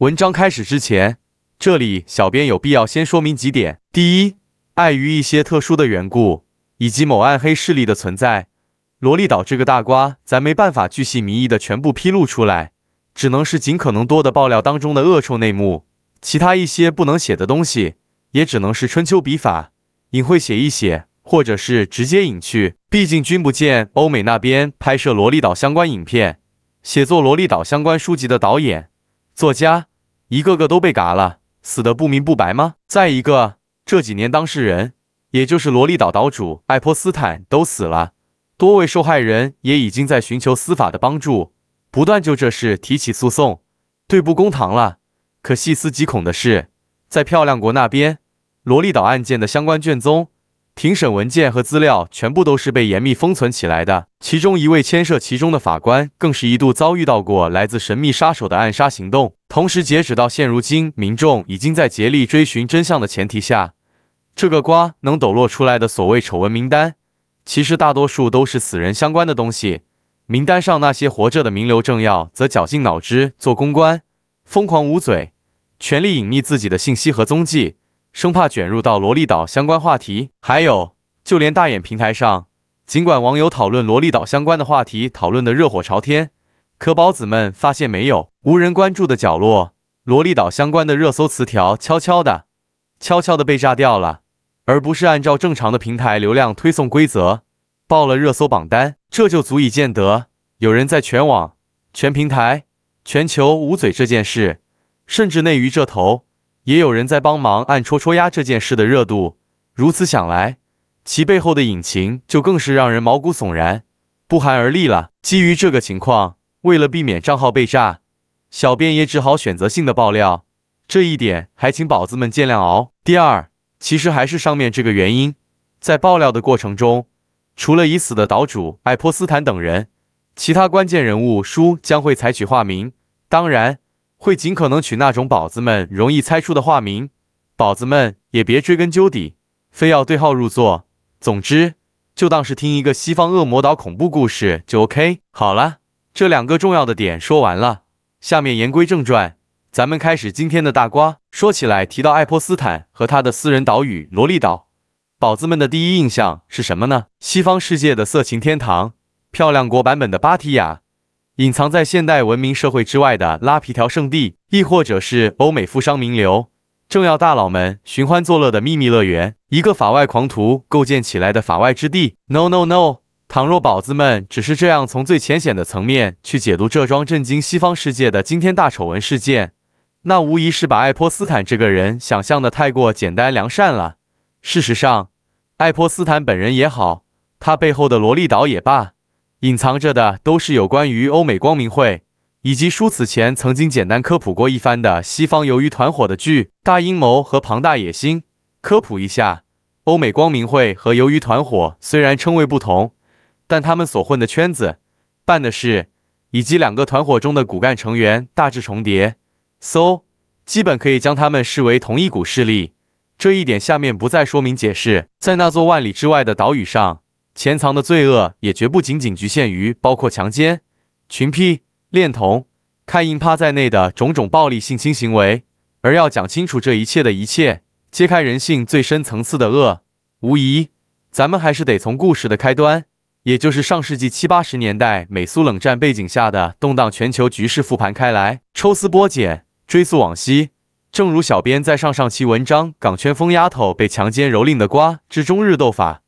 文章开始之前，这里小编有必要先说明几点。第一，碍于一些特殊的缘故，以及某暗黑势力的存在，萝莉岛这个大瓜咱没办法巨细靡遗的全部披露出来，只能是尽可能多的爆料当中的恶臭内幕。其他一些不能写的东西，也只能是春秋笔法，隐晦写一写，或者是直接隐去。毕竟君不见欧美那边拍摄萝莉岛相关影片、写作萝莉岛相关书籍的导演。作家一个个都被嘎了，死的不明不白吗？再一个，这几年当事人，也就是萝莉岛岛主爱泼斯坦都死了，多位受害人也已经在寻求司法的帮助，不断就这事提起诉讼，对簿公堂了。可细思极恐的是，在漂亮国那边，萝莉岛案件的相关卷宗。庭审文件和资料全部都是被严密封存起来的。其中一位牵涉其中的法官，更是一度遭遇到过来自神秘杀手的暗杀行动。同时，截止到现如今，民众已经在竭力追寻真相的前提下，这个瓜能抖落出来的所谓丑闻名单，其实大多数都是死人相关的东西。名单上那些活着的名流政要，则绞尽脑汁做公关，疯狂捂嘴，全力隐匿自己的信息和踪迹。生怕卷入到萝莉岛相关话题，还有就连大眼平台上，尽管网友讨论萝莉岛相关的话题讨论的热火朝天，可宝子们发现没有，无人关注的角落，萝莉岛相关的热搜词条悄悄的、悄悄的被炸掉了，而不是按照正常的平台流量推送规则报了热搜榜单，这就足以见得有人在全网、全平台、全球捂嘴这件事，甚至内娱这头。也有人在帮忙按戳戳压这件事的热度，如此想来，其背后的隐情就更是让人毛骨悚然、不寒而栗了。基于这个情况，为了避免账号被炸，小编也只好选择性的爆料，这一点还请宝子们见谅哦。第二，其实还是上面这个原因，在爆料的过程中，除了已死的岛主爱泼斯坦等人，其他关键人物书将会采取化名，当然。会尽可能取那种宝子们容易猜出的化名，宝子们也别追根究底，非要对号入座。总之，就当是听一个西方恶魔岛恐怖故事就 OK。好了，这两个重要的点说完了，下面言归正传，咱们开始今天的大瓜。说起来，提到爱泼斯坦和他的私人岛屿——萝莉岛，宝子们的第一印象是什么呢？西方世界的色情天堂，漂亮国版本的巴提雅隐藏在现代文明社会之外的拉皮条圣地，亦或者是欧美富商名流、政要大佬们寻欢作乐的秘密乐园，一个法外狂徒构建起来的法外之地。No no no！倘若宝子们只是这样从最浅显的层面去解读这桩震惊西方世界的惊天大丑闻事件，那无疑是把爱泼斯坦这个人想象的太过简单良善了。事实上，爱泼斯坦本人也好，他背后的萝莉岛也罢。隐藏着的都是有关于欧美光明会，以及叔此前曾经简单科普过一番的西方鱿鱼团伙的巨大阴谋和庞大野心。科普一下，欧美光明会和鱿鱼团伙虽然称谓不同，但他们所混的圈子、办的事，以及两个团伙中的骨干成员大致重叠，so 基本可以将他们视为同一股势力。这一点下面不再说明解释。在那座万里之外的岛屿上。潜藏的罪恶也绝不仅仅局限于包括强奸、群批、恋童、开硬趴在内的种种暴力性侵行为，而要讲清楚这一切的一切，揭开人性最深层次的恶，无疑，咱们还是得从故事的开端，也就是上世纪七八十年代美苏冷战背景下的动荡全球局势复盘开来，抽丝剥茧，追溯往昔。正如小编在上上期文章《港圈疯丫头被强奸蹂躏的瓜之中日斗法》。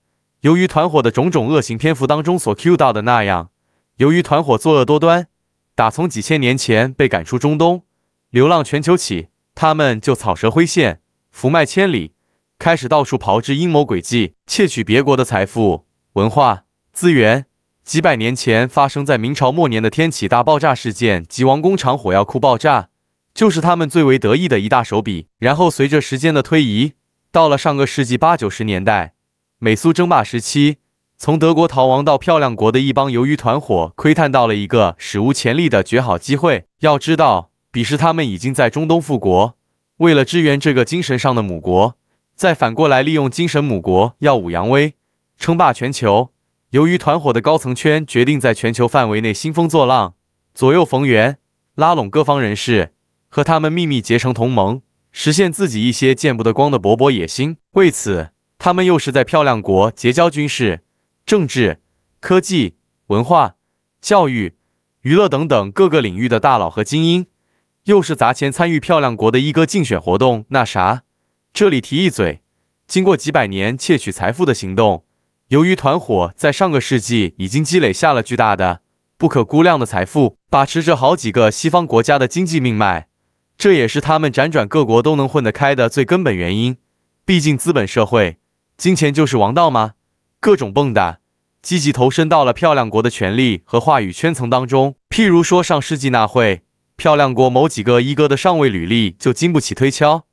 由于团伙的种种恶行，篇幅当中所 q 到的那样，由于团伙作恶多端，打从几千年前被赶出中东，流浪全球起，他们就草蛇灰线，福脉千里，开始到处炮制阴谋诡计，窃取别国的财富、文化资源。几百年前发生在明朝末年的天启大爆炸事件及王工厂火药库爆炸，就是他们最为得意的一大手笔。然后，随着时间的推移，到了上个世纪八九十年代。美苏争霸时期，从德国逃亡到漂亮国的一帮鱿鱼团伙，窥探到了一个史无前例的绝好机会。要知道，彼时他们已经在中东复国，为了支援这个精神上的母国，再反过来利用精神母国耀武扬威、称霸全球。鱿鱼团伙的高层圈决定在全球范围内兴风作浪，左右逢源，拉拢各方人士，和他们秘密结成同盟，实现自己一些见不得光的勃勃野心。为此。他们又是在漂亮国结交军事、政治、科技、文化、教育、娱乐等等各个领域的大佬和精英，又是砸钱参与漂亮国的一哥竞选活动。那啥，这里提一嘴，经过几百年窃取财富的行动，由于团伙在上个世纪已经积累下了巨大的、不可估量的财富，把持着好几个西方国家的经济命脉，这也是他们辗转各国都能混得开的最根本原因。毕竟资本社会。金钱就是王道吗？各种蹦跶，积极投身到了漂亮国的权力和话语圈层当中。譬如说，上世纪那会，漂亮国某几个一哥的上位履历就经不起推敲，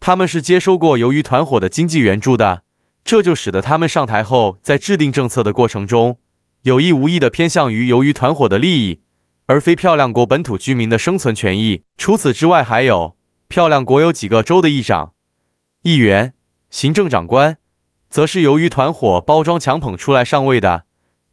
他们是接收过由于团伙的经济援助的，这就使得他们上台后在制定政策的过程中有意无意的偏向于由于团伙的利益，而非漂亮国本土居民的生存权益。除此之外，还有漂亮国有几个州的议长、议员、行政长官。则是由于团伙包装强捧出来上位的，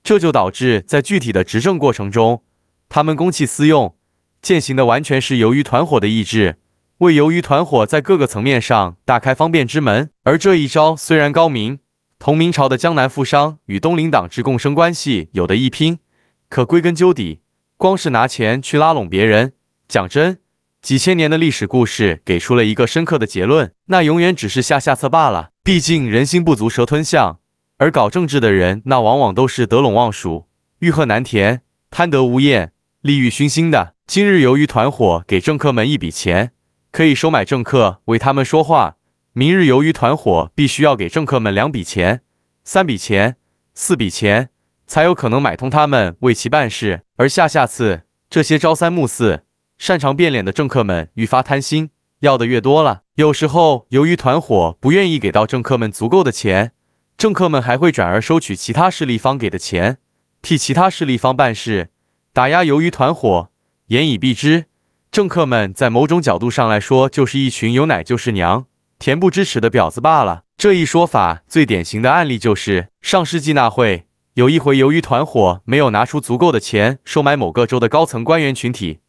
这就导致在具体的执政过程中，他们公器私用，践行的完全是由于团伙的意志，为由于团伙在各个层面上打开方便之门。而这一招虽然高明，同明朝的江南富商与东林党之共生关系有的一拼，可归根究底，光是拿钱去拉拢别人，讲真，几千年的历史故事给出了一个深刻的结论：那永远只是下下策罢了。毕竟人心不足蛇吞象，而搞政治的人那往往都是得陇望蜀、欲壑难填、贪得无厌、利欲熏心的。今日由于团伙给政客们一笔钱，可以收买政客为他们说话；明日由于团伙必须要给政客们两笔钱、三笔钱、四笔钱，才有可能买通他们为其办事。而下下次，这些朝三暮四、擅长变脸的政客们愈发贪心，要的越多了。有时候，由于团伙不愿意给到政客们足够的钱，政客们还会转而收取其他势力方给的钱，替其他势力方办事，打压由于团伙。言以蔽之，政客们在某种角度上来说，就是一群有奶就是娘、恬不知耻的婊子罢了。这一说法最典型的案例就是上世纪那会有一回，由于团伙没有拿出足够的钱收买某个州的高层官员群体，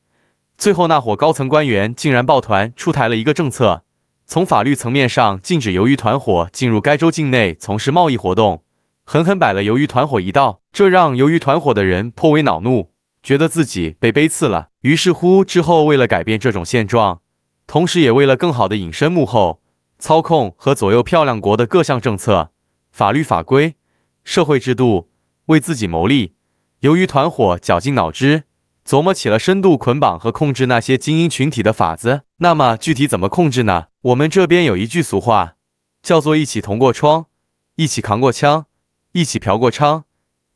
最后那伙高层官员竟然抱团出台了一个政策。从法律层面上禁止鱿鱼团伙进入该州境内从事贸易活动，狠狠摆了鱿鱼团伙一道，这让鱿鱼团伙的人颇为恼怒，觉得自己被背刺了。于是乎，之后为了改变这种现状，同时也为了更好的隐身幕后操控和左右漂亮国的各项政策、法律法规、社会制度，为自己谋利，鱿鱼团伙绞尽脑汁。琢磨起了深度捆绑和控制那些精英群体的法子。那么具体怎么控制呢？我们这边有一句俗话，叫做一起同过窗，一起扛过枪，一起嫖过娼，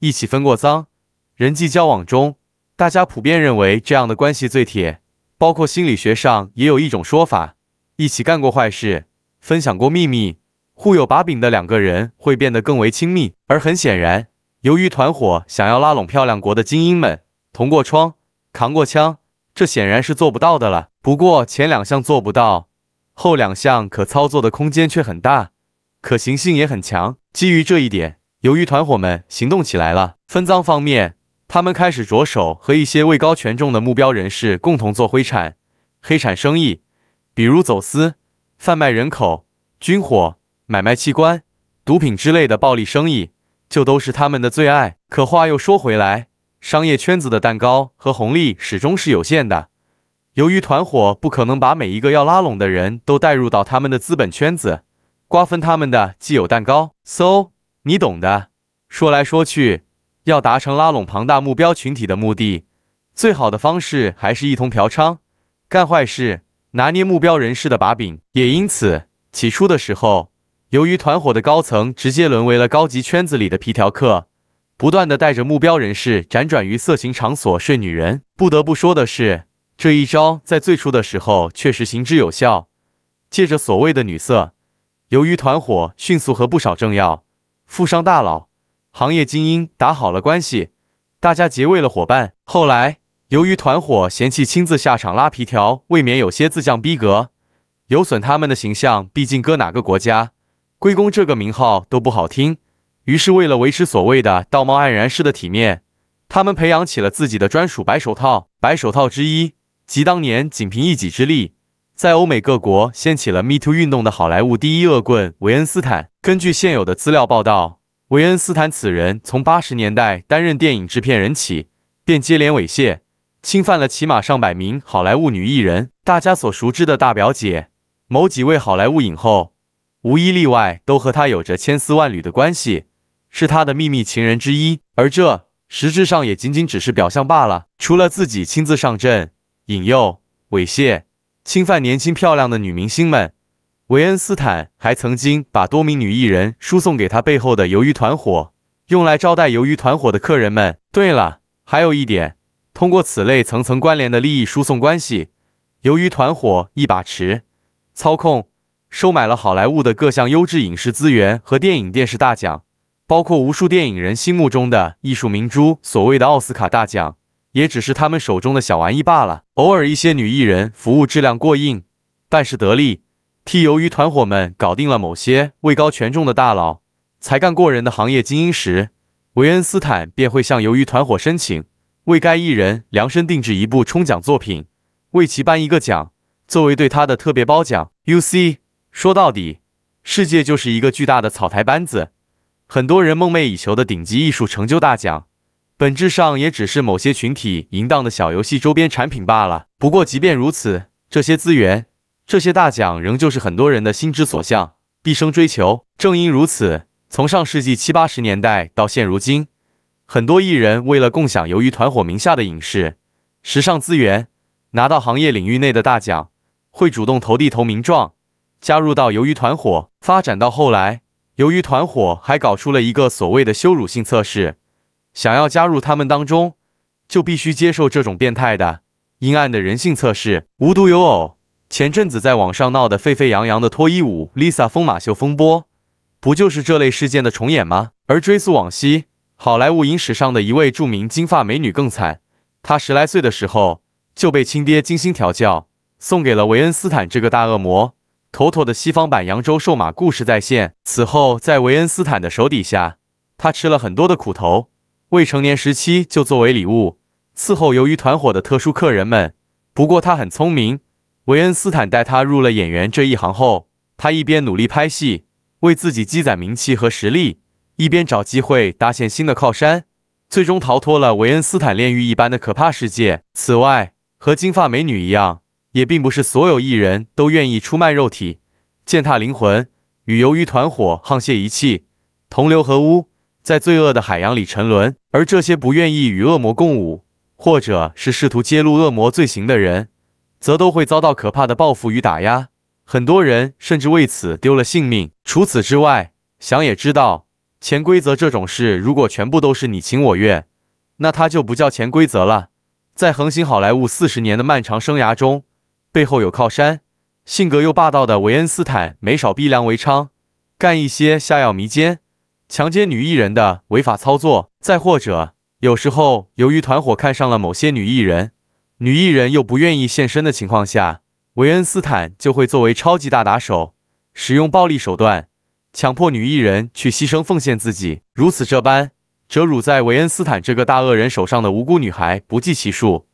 一起分过赃。人际交往中，大家普遍认为这样的关系最铁。包括心理学上也有一种说法：一起干过坏事，分享过秘密，互有把柄的两个人会变得更为亲密。而很显然，由于团伙想要拉拢漂亮国的精英们同过窗。扛过枪，这显然是做不到的了。不过前两项做不到，后两项可操作的空间却很大，可行性也很强。基于这一点，由于团伙们行动起来了，分赃方面，他们开始着手和一些位高权重的目标人士共同做灰产、黑产生意，比如走私、贩卖人口、军火、买卖器官、毒品之类的暴利生意，就都是他们的最爱。可话又说回来。商业圈子的蛋糕和红利始终是有限的，由于团伙不可能把每一个要拉拢的人都带入到他们的资本圈子，瓜分他们的既有蛋糕。so，你懂的。说来说去，要达成拉拢庞大目标群体的目的，最好的方式还是一同嫖娼、干坏事、拿捏目标人士的把柄。也因此，起初的时候，由于团伙的高层直接沦为了高级圈子里的皮条客。不断的带着目标人士辗转于色情场所睡女人。不得不说的是，这一招在最初的时候确实行之有效。借着所谓的女色，由于团伙迅速和不少政要、富商大佬、行业精英打好了关系，大家结为了伙伴。后来，由于团伙嫌弃亲自下场拉皮条，未免有些自降逼格，有损他们的形象。毕竟，搁哪个国家，龟公这个名号都不好听。于是，为了维持所谓的道貌岸然式的体面，他们培养起了自己的专属“白手套”。白手套之一，即当年仅凭一己之力在欧美各国掀起了 “Me Too” 运动的好莱坞第一恶棍维恩斯坦。根据现有的资料报道，维恩斯坦此人从八十年代担任电影制片人起，便接连猥亵、侵犯了起码上百名好莱坞女艺人。大家所熟知的大表姐、某几位好莱坞影后，无一例外都和他有着千丝万缕的关系。是他的秘密情人之一，而这实质上也仅仅只是表象罢了。除了自己亲自上阵引诱、猥亵、侵犯年轻漂亮的女明星们，维恩斯坦还曾经把多名女艺人输送给他背后的“鱿鱼团伙”，用来招待“鱿鱼团伙”的客人们。对了，还有一点，通过此类层层关联的利益输送关系，“鱿鱼团伙”一把持、操控、收买了好莱坞的各项优质影视资源和电影电视大奖。包括无数电影人心目中的艺术明珠，所谓的奥斯卡大奖，也只是他们手中的小玩意罢了。偶尔，一些女艺人服务质量过硬，办事得力，替鱿鱼团伙们搞定了某些位高权重的大佬、才干过人的行业精英时，维恩斯坦便会向鱿鱼团伙申请，为该艺人量身定制一部冲奖作品，为其颁一个奖，作为对他的特别褒奖。U C 说到底，世界就是一个巨大的草台班子。很多人梦寐以求的顶级艺术成就大奖，本质上也只是某些群体淫荡的小游戏周边产品罢了。不过，即便如此，这些资源、这些大奖仍旧是很多人的心之所向、毕生追求。正因如此，从上世纪七八十年代到现如今，很多艺人为了共享“由于团伙”名下的影视、时尚资源，拿到行业领域内的大奖，会主动投递投名状，加入到“鱿鱼团伙”。发展到后来。由于团伙还搞出了一个所谓的羞辱性测试，想要加入他们当中，就必须接受这种变态的阴暗的人性测试。无独有偶，前阵子在网上闹得沸沸扬扬的脱衣舞 Lisa 疯马秀风波，不就是这类事件的重演吗？而追溯往昔，好莱坞影史上的一位著名金发美女更惨，她十来岁的时候就被亲爹精心调教，送给了维恩斯坦这个大恶魔。妥妥的西方版《扬州瘦马》故事再现。此后，在维恩斯坦的手底下，他吃了很多的苦头。未成年时期就作为礼物伺候由于团伙的特殊客人们。不过他很聪明，维恩斯坦带他入了演员这一行后，他一边努力拍戏，为自己积攒名气和实力，一边找机会搭建新的靠山，最终逃脱了维恩斯坦炼狱一般的可怕世界。此外，和金发美女一样。也并不是所有艺人都愿意出卖肉体、践踏灵魂，与鱿鱼团伙沆瀣一气、同流合污，在罪恶的海洋里沉沦。而这些不愿意与恶魔共舞，或者是试图揭露恶魔罪行的人，则都会遭到可怕的报复与打压，很多人甚至为此丢了性命。除此之外，想也知道，潜规则这种事，如果全部都是你情我愿，那它就不叫潜规则了。在横行好莱坞四十年的漫长生涯中，背后有靠山，性格又霸道的维恩斯坦没少逼良为娼，干一些下药迷奸、强奸女艺人的违法操作。再或者，有时候由于团伙看上了某些女艺人，女艺人又不愿意现身的情况下，维恩斯坦就会作为超级大打手，使用暴力手段强迫女艺人去牺牲奉献自己。如此这般，折辱在维恩斯坦这个大恶人手上的无辜女孩不计其数。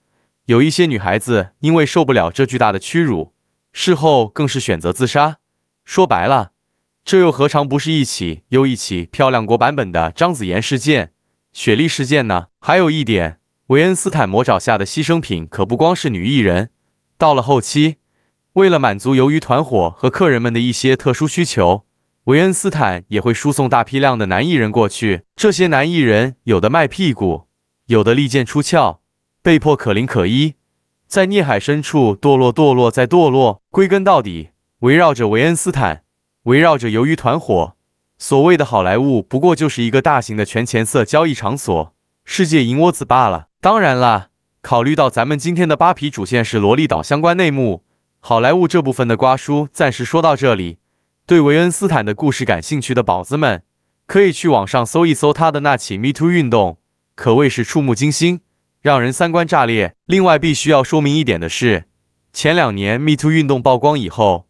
有一些女孩子因为受不了这巨大的屈辱，事后更是选择自杀。说白了，这又何尝不是一起又一起漂亮国版本的张子妍事件、雪莉事件呢？还有一点，维恩斯坦魔爪下的牺牲品可不光是女艺人。到了后期，为了满足由于团伙和客人们的一些特殊需求，维恩斯坦也会输送大批量的男艺人过去。这些男艺人，有的卖屁股，有的利剑出鞘。被迫可伶可依，在孽海深处堕落，堕落再堕落，归根到底，围绕着维恩斯坦，围绕着鱿鱼团伙，所谓的好莱坞，不过就是一个大型的权钱色交易场所，世界银窝子罢了。当然了，考虑到咱们今天的扒皮主线是萝莉岛相关内幕，好莱坞这部分的瓜叔暂时说到这里。对维恩斯坦的故事感兴趣的宝子们，可以去网上搜一搜他的那起 MeToo 运动，可谓是触目惊心。让人三观炸裂。另外，必须要说明一点的是，前两年 MeToo 运动曝光以后，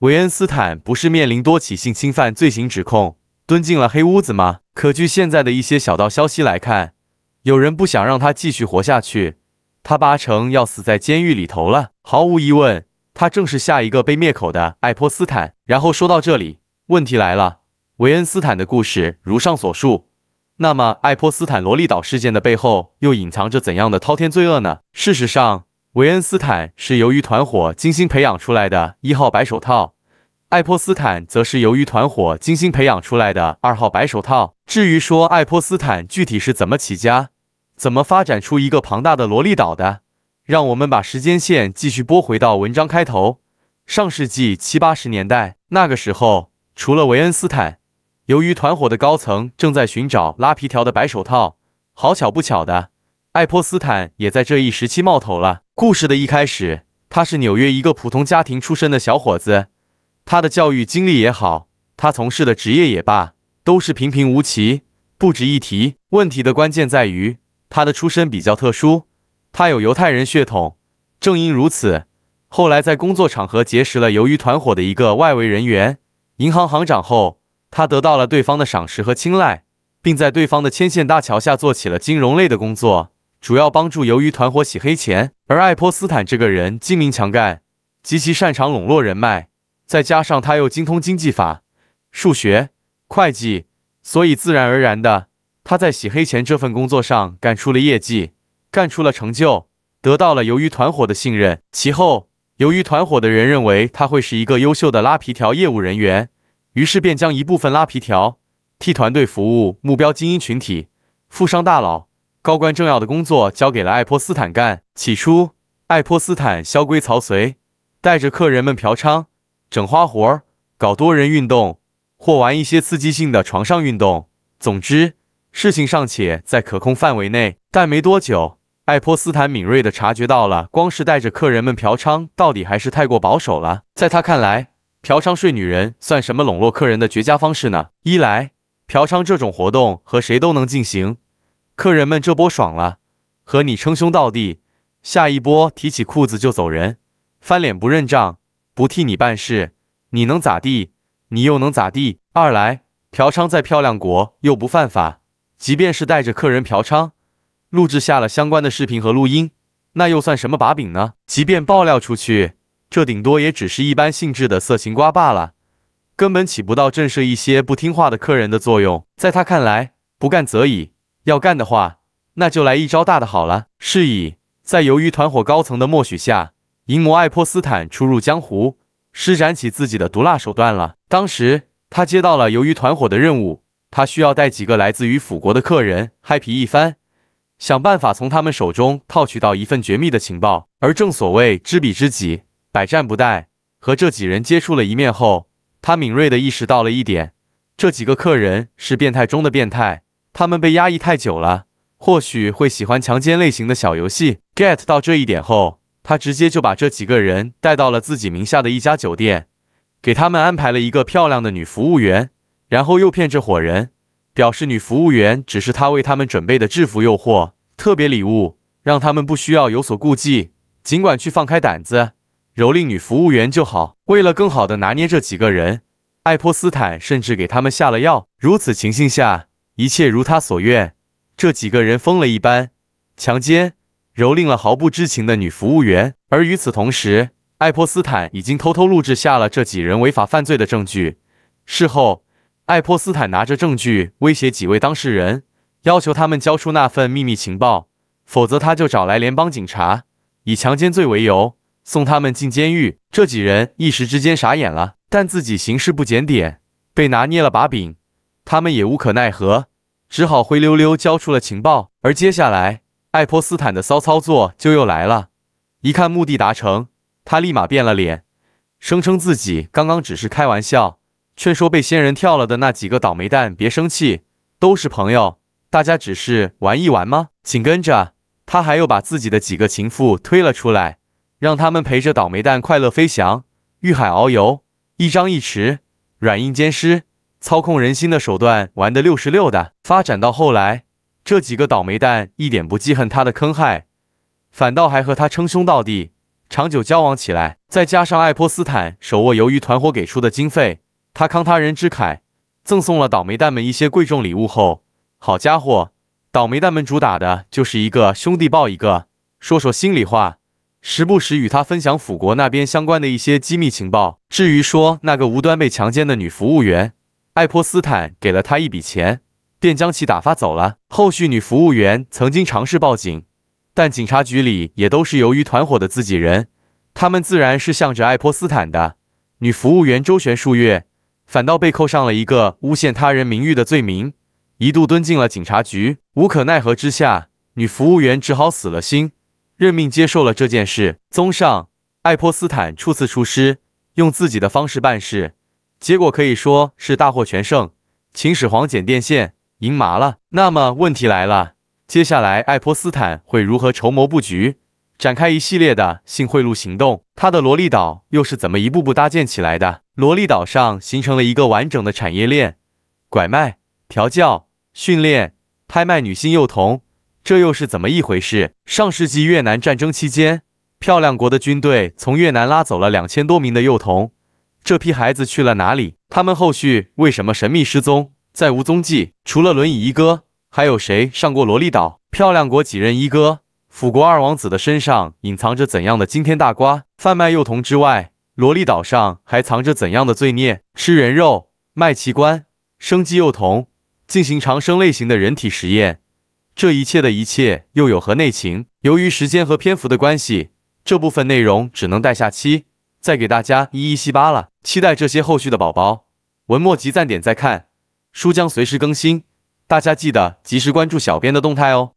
维恩斯坦不是面临多起性侵犯罪行指控，蹲进了黑屋子吗？可据现在的一些小道消息来看，有人不想让他继续活下去，他八成要死在监狱里头了。毫无疑问，他正是下一个被灭口的爱泼斯坦。然后说到这里，问题来了：维恩斯坦的故事如上所述。那么，爱泼斯坦萝莉岛事件的背后又隐藏着怎样的滔天罪恶呢？事实上，维恩斯坦是由于团伙精心培养出来的“一号白手套”，爱泼斯坦则是由于团伙精心培养出来的“二号白手套”。至于说爱泼斯坦具体是怎么起家、怎么发展出一个庞大的萝莉岛的，让我们把时间线继续拨回到文章开头，上世纪七八十年代，那个时候除了维恩斯坦。由于团伙的高层正在寻找拉皮条的白手套，好巧不巧的，爱泼斯坦也在这一时期冒头了。故事的一开始，他是纽约一个普通家庭出身的小伙子，他的教育经历也好，他从事的职业也罢，都是平平无奇，不值一提。问题的关键在于他的出身比较特殊，他有犹太人血统。正因如此，后来在工作场合结识了由于团伙的一个外围人员——银行行长后。他得到了对方的赏识和青睐，并在对方的牵线搭桥下做起了金融类的工作，主要帮助由鱼团伙洗黑钱。而爱泼斯坦这个人精明强干，极其擅长笼络人脉，再加上他又精通经济法、数学、会计，所以自然而然的，他在洗黑钱这份工作上干出了业绩，干出了成就，得到了由鱼团伙的信任。其后，由鱼团伙的人认为他会是一个优秀的拉皮条业务人员。于是便将一部分拉皮条、替团队服务、目标精英群体、富商大佬、高官政要的工作交给了爱泼斯坦干。起初，爱泼斯坦销规曹随，带着客人们嫖娼、整花活儿、搞多人运动，或玩一些刺激性的床上运动。总之，事情尚且在可控范围内。但没多久，爱泼斯坦敏锐地察觉到了，光是带着客人们嫖娼，到底还是太过保守了。在他看来，嫖娼睡女人算什么笼络客人的绝佳方式呢？一来，嫖娼这种活动和谁都能进行，客人们这波爽了，和你称兄道弟，下一波提起裤子就走人，翻脸不认账，不替你办事，你能咋地？你又能咋地？二来，嫖娼在漂亮国又不犯法，即便是带着客人嫖娼，录制下了相关的视频和录音，那又算什么把柄呢？即便爆料出去。这顶多也只是一般性质的色情瓜罢了，根本起不到震慑一些不听话的客人的作用。在他看来，不干则已，要干的话，那就来一招大的好了。是以，在由于团伙高层的默许下，淫魔爱泼斯坦出入江湖，施展起自己的毒辣手段了。当时，他接到了由于团伙的任务，他需要带几个来自于腐国的客人嗨皮一番，想办法从他们手中套取到一份绝密的情报。而正所谓知彼知己。百战不殆。和这几人接触了一面后，他敏锐地意识到了一点：这几个客人是变态中的变态，他们被压抑太久了，或许会喜欢强奸类型的小游戏。get 到这一点后，他直接就把这几个人带到了自己名下的一家酒店，给他们安排了一个漂亮的女服务员，然后诱骗这伙人，表示女服务员只是他为他们准备的制服诱惑，特别礼物，让他们不需要有所顾忌，尽管去放开胆子。蹂躏女服务员就好。为了更好地拿捏这几个人，爱泼斯坦甚至给他们下了药。如此情形下，一切如他所愿，这几个人疯了一般，强奸、蹂躏了毫不知情的女服务员。而与此同时，爱泼斯坦已经偷偷录制下了这几人违法犯罪的证据。事后，爱泼斯坦拿着证据威胁几位当事人，要求他们交出那份秘密情报，否则他就找来联邦警察，以强奸罪为由。送他们进监狱，这几人一时之间傻眼了，但自己行事不检点，被拿捏了把柄，他们也无可奈何，只好灰溜溜交出了情报。而接下来，爱泼斯坦的骚操作就又来了。一看目的达成，他立马变了脸，声称自己刚刚只是开玩笑，劝说被仙人跳了的那几个倒霉蛋别生气，都是朋友，大家只是玩一玩吗？紧跟着，他还又把自己的几个情妇推了出来。让他们陪着倒霉蛋快乐飞翔、遇海遨游，一张一弛，软硬兼施，操控人心的手段玩得六十六的。发展到后来，这几个倒霉蛋一点不记恨他的坑害，反倒还和他称兄道弟，长久交往起来。再加上爱泼斯坦手握鱿鱼团伙给出的经费，他慷他人之慨，赠送了倒霉蛋们一些贵重礼物后，好家伙，倒霉蛋们主打的就是一个兄弟抱一个。说说心里话。时不时与他分享辅国那边相关的一些机密情报。至于说那个无端被强奸的女服务员，爱泼斯坦给了他一笔钱，便将其打发走了。后续女服务员曾经尝试报警，但警察局里也都是由于团伙的自己人，他们自然是向着爱泼斯坦的。女服务员周旋数月，反倒被扣上了一个诬陷他人名誉的罪名，一度蹲进了警察局。无可奈何之下，女服务员只好死了心。任命接受了这件事。综上，爱泼斯坦初次出师，用自己的方式办事，结果可以说是大获全胜。秦始皇剪电线，赢麻了。那么问题来了，接下来爱泼斯坦会如何筹谋布局，展开一系列的性贿赂行动？他的萝莉岛又是怎么一步步搭建起来的？萝莉岛上形成了一个完整的产业链：拐卖、调教、训练、拍卖女性幼童。这又是怎么一回事？上世纪越南战争期间，漂亮国的军队从越南拉走了两千多名的幼童，这批孩子去了哪里？他们后续为什么神秘失踪，再无踪迹？除了轮椅一哥，还有谁上过萝莉岛？漂亮国几任一哥、辅国二王子的身上隐藏着怎样的惊天大瓜？贩卖幼童之外，萝莉岛上还藏着怎样的罪孽？吃人肉、卖器官、生机幼童、进行长生类型的人体实验。这一切的一切又有何内情？由于时间和篇幅的关系，这部分内容只能待下期再给大家一一细扒了。期待这些后续的宝宝，文末集赞点再看，书将随时更新，大家记得及时关注小编的动态哦。